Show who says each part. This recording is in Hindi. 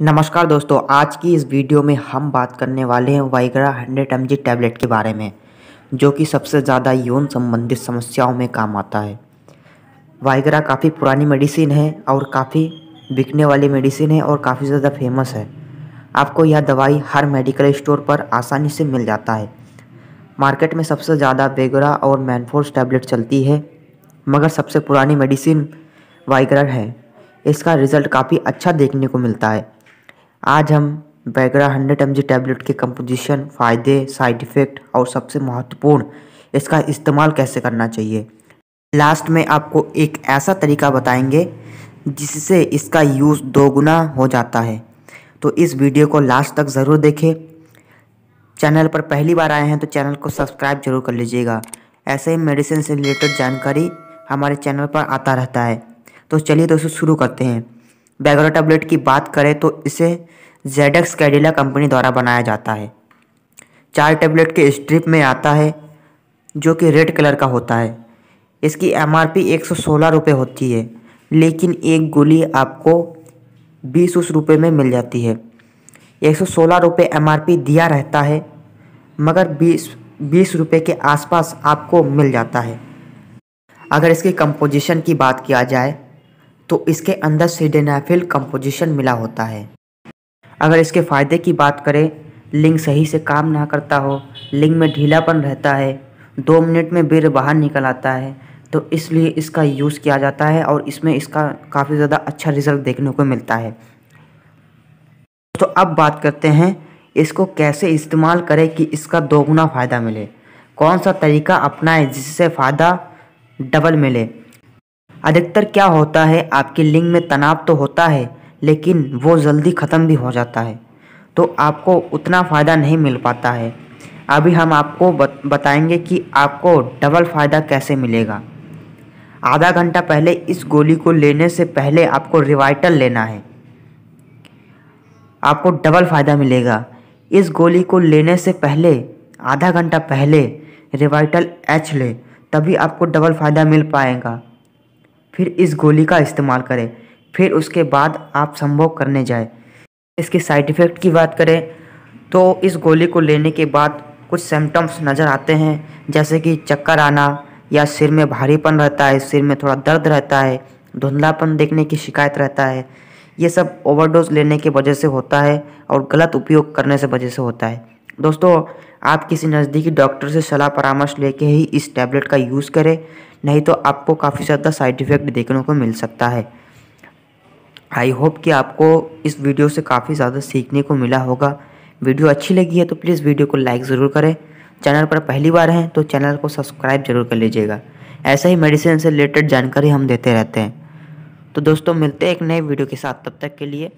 Speaker 1: नमस्कार दोस्तों आज की इस वीडियो में हम बात करने वाले हैं वाइग्रा हंड्रेड एम टैबलेट के बारे में जो कि सबसे ज़्यादा यौन संबंधित समस्याओं में काम आता है वाइग्रा काफ़ी पुरानी मेडिसिन है और काफ़ी बिकने वाली मेडिसिन है और काफ़ी ज़्यादा फेमस है आपको यह दवाई हर मेडिकल स्टोर पर आसानी से मिल जाता है मार्केट में सबसे ज़्यादा वेगरा और मैनफोर्स टैबलेट चलती है मगर सबसे पुरानी मेडिसिन वाइग्रा है इसका रिज़ल्ट काफ़ी अच्छा देखने को मिलता है आज हम बैगरा हंड्रेड एम टैबलेट के कंपोजिशन फ़ायदे साइड इफ़ेक्ट और सबसे महत्वपूर्ण इसका इस्तेमाल कैसे करना चाहिए लास्ट में आपको एक ऐसा तरीका बताएंगे जिससे इसका यूज़ दोगुना हो जाता है तो इस वीडियो को लास्ट तक ज़रूर देखें चैनल पर पहली बार आए हैं तो चैनल को सब्सक्राइब जरूर कर लीजिएगा ऐसे ही मेडिसिन से रिलेटेड जानकारी हमारे चैनल पर आता रहता है तो चलिए दोस्तों शुरू करते हैं बैगरो टैबलेट की बात करें तो इसे जेडक्स कैडिला कंपनी द्वारा बनाया जाता है चार टैबलेट के स्ट्रिप में आता है जो कि रेड कलर का होता है इसकी एम आर पी एक सौ सोलह रुपये होती है लेकिन एक गोली आपको बीस उस रुपये में मिल जाती है एक सौ सोलह रुपये एम आर पी दिया रहता है मगर बीस बीस रुपये के आसपास आपको मिल जाता है अगर इसके कंपोजिशन की बात किया जाए तो इसके अंदर सीडेनाफिल कंपोजिशन मिला होता है अगर इसके फ़ायदे की बात करें लिंग सही से काम ना करता हो लिंग में ढीलापन रहता है दो मिनट में बिर बाहर निकल आता है तो इसलिए इसका यूज़ किया जाता है और इसमें इसका काफ़ी ज़्यादा अच्छा रिजल्ट देखने को मिलता है तो अब बात करते हैं इसको कैसे इस्तेमाल करें कि इसका दोगुना फ़ायदा मिले कौन सा तरीका अपनाएं जिससे फ़ायदा डबल मिले अधिकतर क्या होता है आपकी लिंग में तनाव तो होता है लेकिन वो जल्दी ख़त्म भी हो जाता है तो आपको उतना फ़ायदा नहीं मिल पाता है अभी हम आपको बताएंगे कि आपको डबल फ़ायदा कैसे मिलेगा आधा घंटा पहले इस गोली को लेने से पहले आपको रिवाइटल लेना है आपको डबल फ़ायदा मिलेगा इस गोली को लेने से पहले आधा घंटा पहले रिवाइटल एच ले तभी आपको डबल फ़ायदा मिल पाएगा फिर इस गोली का इस्तेमाल करें फिर उसके बाद आप संभोग करने जाए इसके साइड इफ़ेक्ट की बात करें तो इस गोली को लेने के बाद कुछ सिम्टम्स नज़र आते हैं जैसे कि चक्कर आना या सिर में भारीपन रहता है सिर में थोड़ा दर्द रहता है धुंधलापन देखने की शिकायत रहता है ये सब ओवरडोज लेने की वजह से होता है और गलत उपयोग करने से वजह से होता है दोस्तों आप किसी नज़दीकी डॉक्टर से सलाह परामर्श लेके ही इस टैबलेट का यूज़ करें नहीं तो आपको काफ़ी ज़्यादा साइड इफ़ेक्ट देखने को मिल सकता है आई होप कि आपको इस वीडियो से काफ़ी ज़्यादा सीखने को मिला होगा वीडियो अच्छी लगी है तो प्लीज़ वीडियो को लाइक ज़रूर करें चैनल पर पहली बार हैं तो चैनल को सब्सक्राइब जरूर कर लीजिएगा ऐसे ही मेडिसिन से रिलेटेड जानकारी हम देते रहते हैं तो दोस्तों मिलते हैं एक नए वीडियो के साथ तब तक के लिए